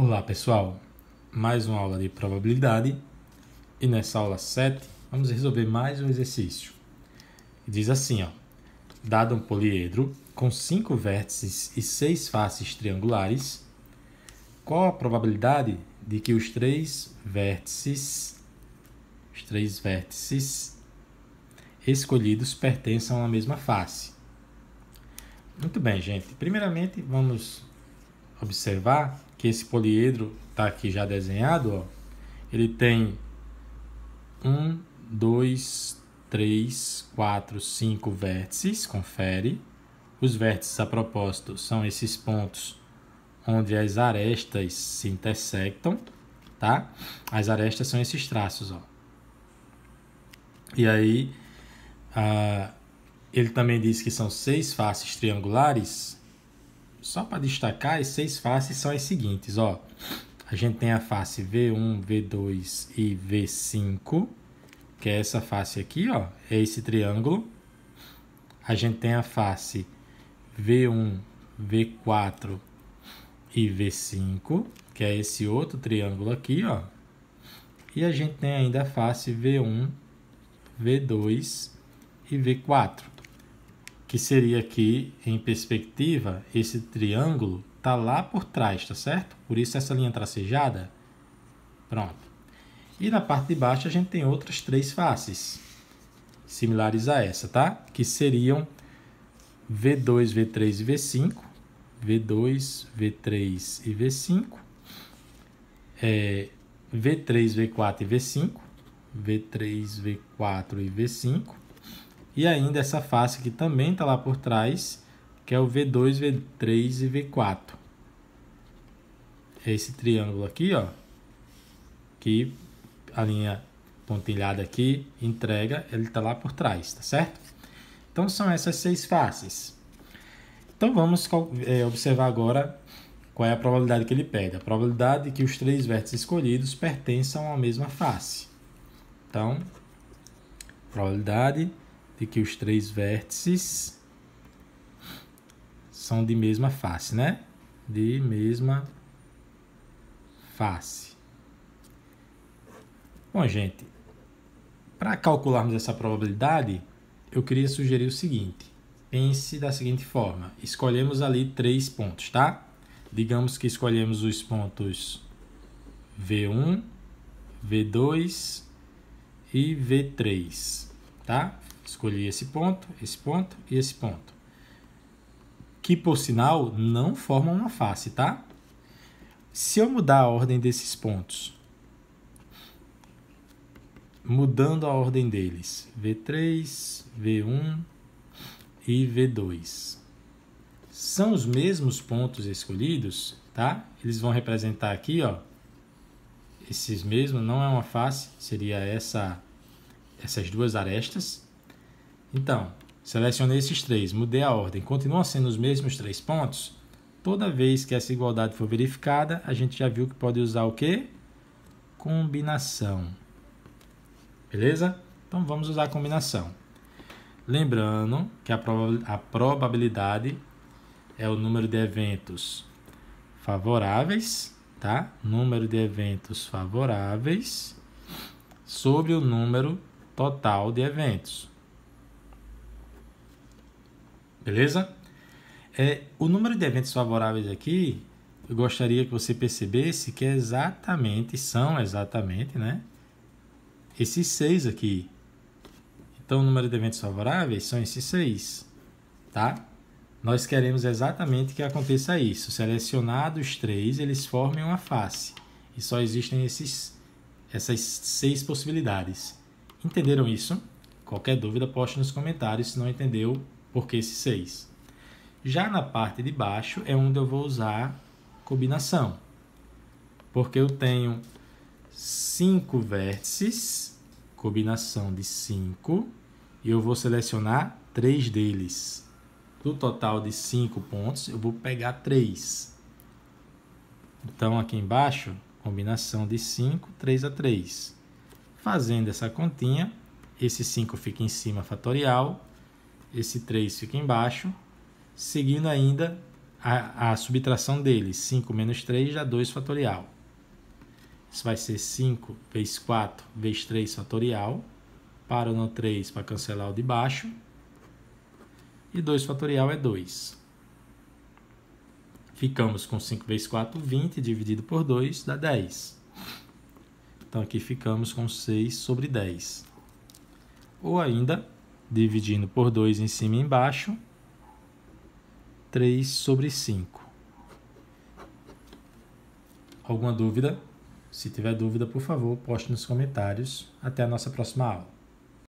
Olá pessoal, mais uma aula de probabilidade e nessa aula 7 vamos resolver mais um exercício. Diz assim, ó, dado um poliedro com 5 vértices e 6 faces triangulares, qual a probabilidade de que os três vértices, os três vértices escolhidos pertençam à mesma face? Muito bem, gente. Primeiramente, vamos observar que esse poliedro está aqui já desenhado, ó, ele tem 1, 2, 3, 4, 5 vértices, confere. Os vértices, a propósito, são esses pontos onde as arestas se intersectam, tá? As arestas são esses traços, ó. E aí, ah, ele também diz que são seis faces triangulares, só para destacar, as seis faces são as seguintes, ó. A gente tem a face V1, V2 e V5, que é essa face aqui, ó, é esse triângulo. A gente tem a face V1, V4 e V5, que é esse outro triângulo aqui, ó. E a gente tem ainda a face V1, V2 e V4 que seria aqui em perspectiva, esse triângulo tá lá por trás, tá certo? Por isso essa linha tracejada. Pronto. E na parte de baixo a gente tem outras três faces similares a essa, tá? Que seriam V2, V3 e V5. V2, V3 e V5. É, V3, V4 e V5. V3, V4 e V5. E ainda essa face que também está lá por trás, que é o V2, V3 e V4. É esse triângulo aqui, ó, que a linha pontilhada aqui entrega, ele está lá por trás, tá certo? Então são essas seis faces. Então vamos é, observar agora qual é a probabilidade que ele pede. A probabilidade que os três vértices escolhidos pertençam à mesma face. Então, probabilidade de que os três vértices são de mesma face, né? De mesma face. Bom, gente, para calcularmos essa probabilidade, eu queria sugerir o seguinte. Pense da seguinte forma: escolhemos ali três pontos, tá? Digamos que escolhemos os pontos V1, V2 e V3, tá? Escolhi esse ponto, esse ponto e esse ponto. Que, por sinal, não formam uma face, tá? Se eu mudar a ordem desses pontos, mudando a ordem deles, V3, V1 e V2, são os mesmos pontos escolhidos, tá? Eles vão representar aqui, ó, esses mesmos, não é uma face, seria essa, essas duas arestas. Então, selecionei esses três, mudei a ordem, continuam sendo os mesmos três pontos? Toda vez que essa igualdade for verificada, a gente já viu que pode usar o quê? Combinação. Beleza? Então vamos usar a combinação. Lembrando que a, a probabilidade é o número de eventos favoráveis, tá? Número de eventos favoráveis sobre o número total de eventos. Beleza? É, o número de eventos favoráveis aqui, eu gostaria que você percebesse que é exatamente, são exatamente, né? Esses seis aqui. Então, o número de eventos favoráveis são esses seis, tá? Nós queremos exatamente que aconteça isso. Selecionados três, eles formem uma face. E só existem esses, essas seis possibilidades. Entenderam isso? Qualquer dúvida, poste nos comentários. Se não entendeu, porque esse 6. Já na parte de baixo é onde eu vou usar combinação, porque eu tenho 5 vértices, combinação de 5, e eu vou selecionar 3 deles. Do total de 5 pontos, eu vou pegar 3. Então, aqui embaixo, combinação de 5, 3 a 3. Fazendo essa continha, esse 5 fica em cima fatorial, esse 3 fica embaixo, seguindo ainda a, a subtração dele. 5 menos 3 dá 2 fatorial. Isso vai ser 5 vezes 4 vezes 3 fatorial. Paro no 3 para cancelar o de baixo. E 2 fatorial é 2. Ficamos com 5 vezes 4, 20, dividido por 2, dá 10. Então aqui ficamos com 6 sobre 10. Ou ainda dividindo por 2 em cima e embaixo, 3 sobre 5. Alguma dúvida? Se tiver dúvida, por favor, poste nos comentários. Até a nossa próxima aula.